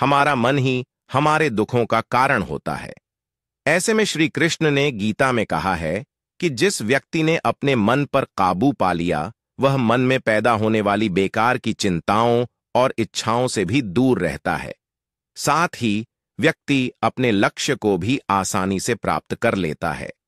हमारा मन ही हमारे दुखों का कारण होता है ऐसे में श्री कृष्ण ने गीता में कहा है कि जिस व्यक्ति ने अपने मन पर काबू पा लिया वह मन में पैदा होने वाली बेकार की चिंताओं और इच्छाओं से भी दूर रहता है साथ ही व्यक्ति अपने लक्ष्य को भी आसानी से प्राप्त कर लेता है